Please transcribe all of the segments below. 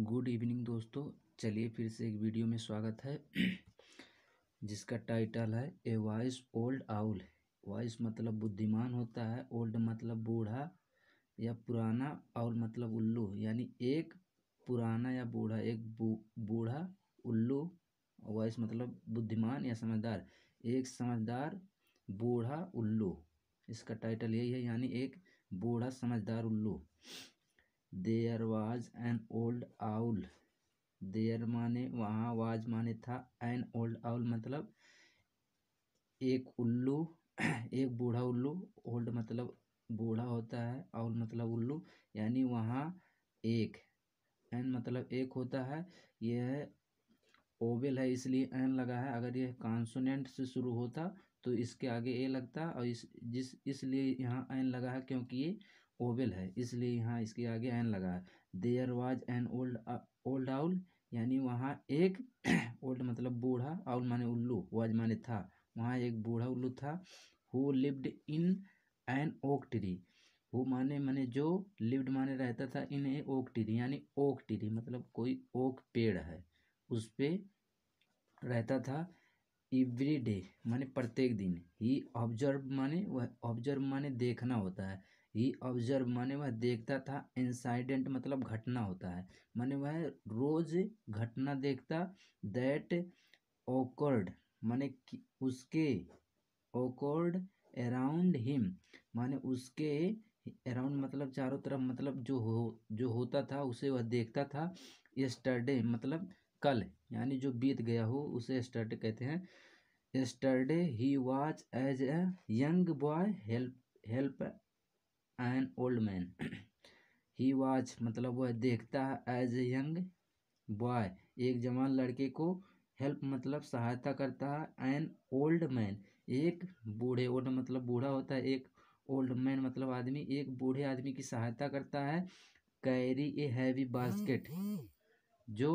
good evening दोस्तों चलिए फिर से एक वीडियो में स्वागत है जिसका टाइटल है a wise old owl wise मतलब बुद्धिमान होता है ओल्ड मतलब बूढ़ा या पुराना और मतलब उल्लू यानी एक पुराना या बूढ़ा एक बूढ़ा उल्लू वॉइस मतलब बुद्धिमान या समझदार एक समझदार बूढ़ा उल्लू इसका टाइटल यही है यानी एक बूढ़ा समझदार उल्लू there was an old owl there माने वहाँ वाज माने था एन ओल्ड आउल मतलब एक उल्लू एक बूढ़ा उल्लू ओल्ड मतलब बूढ़ा होता है आउल मतलब उल्लू यानी वहाँ एक एन मतलब एक होता है यह ओवेल है इसलिए एन लगा है अगर यह कॉन्सोनेंट से शुरू होता तो इसके आगे ए लगता और इस जिस इसलिए यहाँ एन लगा है क्योंकि ये ओवल है इसलिए यहाँ इसके आगे एन लगा है there was an old old owl यानी वहाँ एक ओल्ड मतलब बूढ़ा आउल माने उल्लू वाज माने था वहाँ एक बूढ़ा उल्लू था who lived in an oak tree वो माने माने जो लिव्ड माने रहता था इन ए ओक ट्री यानी ओक ट्री मतलब कोई ओक पेड़ है उस पर रहता था एवरी डे माने प्रत्येक दिन ही ऑब्जर्व माने वह ऑब्जर्व माने देखना होता है ही ऑब्जर्व माने वह देखता था इंसाइडेंट मतलब घटना होता है माने वह रोज घटना देखता दैट ओकर्ड माने उसके ओकर्ड अराउंड हिम माने उसके अराउंड मतलब चारों तरफ मतलब जो हो जो होता था उसे वह देखता था यस्टरडे मतलब कल यानी जो बीत गया हो उसे यस्टरडे कहते हैं yesterday he watch as a young boy help help an old man he watch मतलब वह देखता है एज ए यंग बॉय एक जवान लड़के को हेल्प मतलब सहायता करता है एन ओल्ड मैन एक बूढ़े ओल्ड मतलब बूढ़ा होता है एक ओल्ड मैन मतलब आदमी एक बूढ़े आदमी की सहायता करता है कैरी ए हैवी बास्केट जो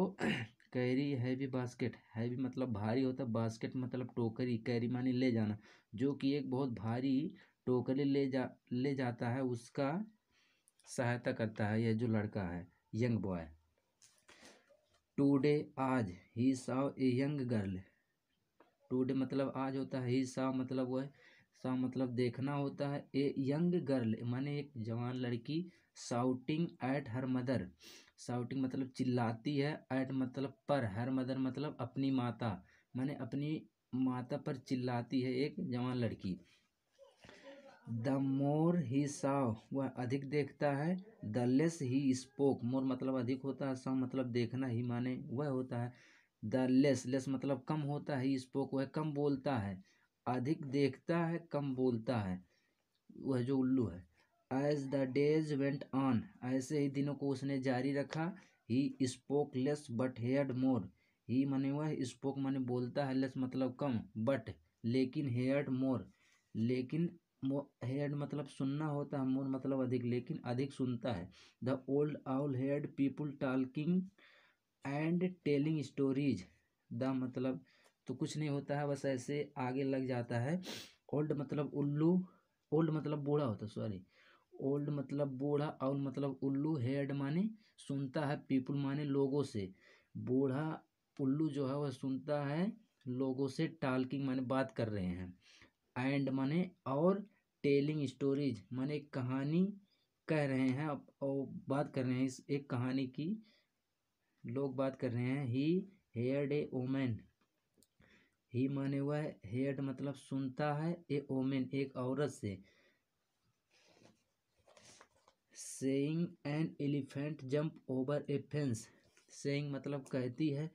कैरी हैवी बास्केट हैवी मतलब भारी होता है बास्केट मतलब टोकरी कैरी मानी ले जाना जो कि एक बहुत भारी टोकरी ले जा ले जाता है उसका सहायता करता है यह जो लड़का है यंग बॉय टूडे आज he saw a young girl today मतलब आज होता है ही साव मतलब वह सा मतलब देखना होता है ए यंग गर्ल माने एक जवान लड़की shouting at her mother shouting मतलब चिल्लाती है एट मतलब पर हर मदर मतलब अपनी माता माने अपनी माता पर चिल्लाती है एक जवान लड़की द मोर ही साव वह अधिक देखता है the less he spoke more मतलब अधिक होता है सा मतलब देखना ही माने वह होता है द लेस लेस मतलब कम होता है स्पोक वह कम बोलता है अधिक देखता है कम बोलता है वह जो उल्लू है as the days went on ऐसे ही दिनों को उसने जारी रखा he spoke less but hear more he माने वह स्पोक माने बोलता है लेस मतलब कम बट लेकिन हेयर मोर लेकिन हेड मतलब सुनना होता है मोर मतलब अधिक लेकिन अधिक सुनता है the old owl heard people talking and telling stories the मतलब तो कुछ नहीं होता है बस ऐसे आगे लग जाता है ओल्ड मतलब उल्लू ओल्ड मतलब बूढ़ा होता सॉरी ओल्ड मतलब बूढ़ा और मतलब उल्लू हेड माने सुनता है पीपुल माने लोगों से बूढ़ा उल्लू जो है वह सुनता है लोगों से टालकिंग माने बात कर रहे हैं एंड माने और टेलिंग स्टोरीज माने एक कहानी कह रहे हैं और बात कर रहे हैं इस एक कहानी की लोग बात कर रहे हैं ही हेयर्ड ए ओमेन ही माने हुआ है हेयर्ड मतलब सुनता है ए ओमेन एक औरत से saying an elephant jump over a fence saying मतलब कहती है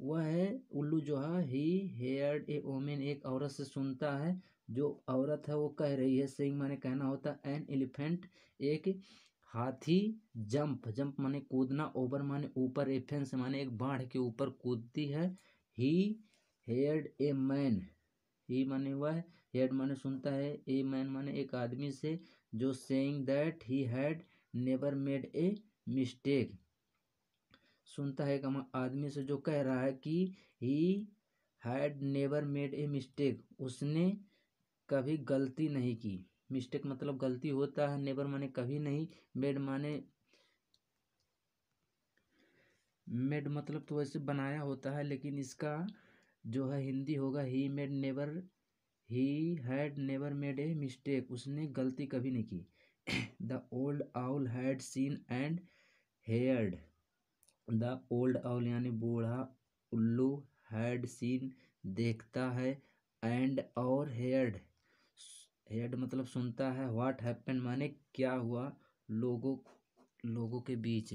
वह है उल्लू जो है ही हेयर्ड ए ओमेन एक औरत से सुनता है जो औरत है वो कह रही है सेइंग माने कहना होता है एन एलिफेंट एक हाथी जंप जंप माने कूदना ओवर माने ऊपर एफेंस माने एक बाढ़ के ऊपर कूदती है ही हेड ए मैन ही माने वह हेड माने सुनता है ए मैन माने एक आदमी से जो saying that he had never made a mistake सुनता है एक आदमी से जो कह रहा है कि he had never made a mistake उसने कभी गलती नहीं की मिस्टेक मतलब गलती होता है नेवर माने कभी नहीं मेड माने मेड मतलब तो वैसे बनाया होता है लेकिन इसका जो है हिंदी होगा he made never he had never made a mistake उसने गलती कभी नहीं की the old owl had seen and heard the old owl यानी बूढ़ा उल्लू हैड सीन देखता है एंड और हेयर्ड हेड मतलब सुनता है व्हाट हैपन माने क्या हुआ लोगों लोगों के बीच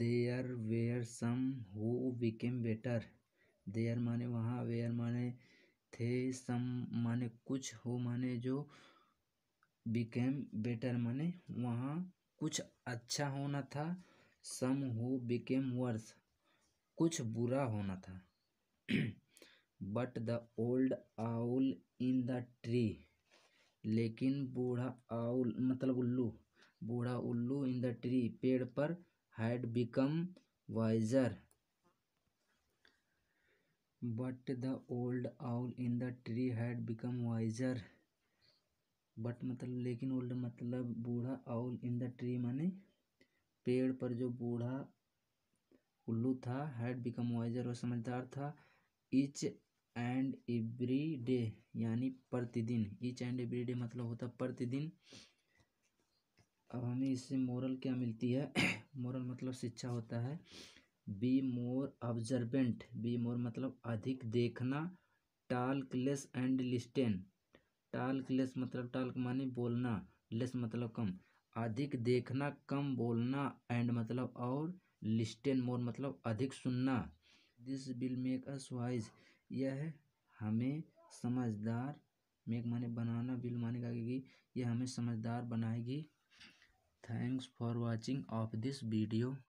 there were some who became better there माने वहाँ वेयर माने थे सम माने कुछ हो माने जो बिकेम बेटर माने वहाँ कुछ अच्छा होना था सम हु बिकेम वर्स कुछ बुरा होना था but the old owl in the tree लेकिन बूढ़ा आउल मतलब उल्लू बूढ़ा उल्लू इन द ट्री पेड़ पर had become wiser but the old owl in the tree had become wiser but मतलब लेकिन ओल्ड मतलब बूढ़ा आउल इन द ट्री माने पेड़ पर जो बूढ़ा उल्लू था हैड बिकम वाइजर और समझदार था इच एंड एवरी डे यानी प्रतिदिन ईच एंड एवरी डे मतलब होता है प्रतिदिन अब हमें इससे मोरल क्या मिलती है मोरल मतलब शिक्षा होता है be more observant be more मतलब अधिक देखना टाल्कलेस एंड लिस्टेन टाल्कलेस मतलब टाल्क माने बोलना लेस मतलब कम अधिक देखना कम बोलना एंड मतलब और लिस्टेन मोर मतलब अधिक सुनना this will make us wise यह हमें समझदार मेक माने बनाना बिल माने का कि यह हमें समझदार बनाएगी thanks for watching of this video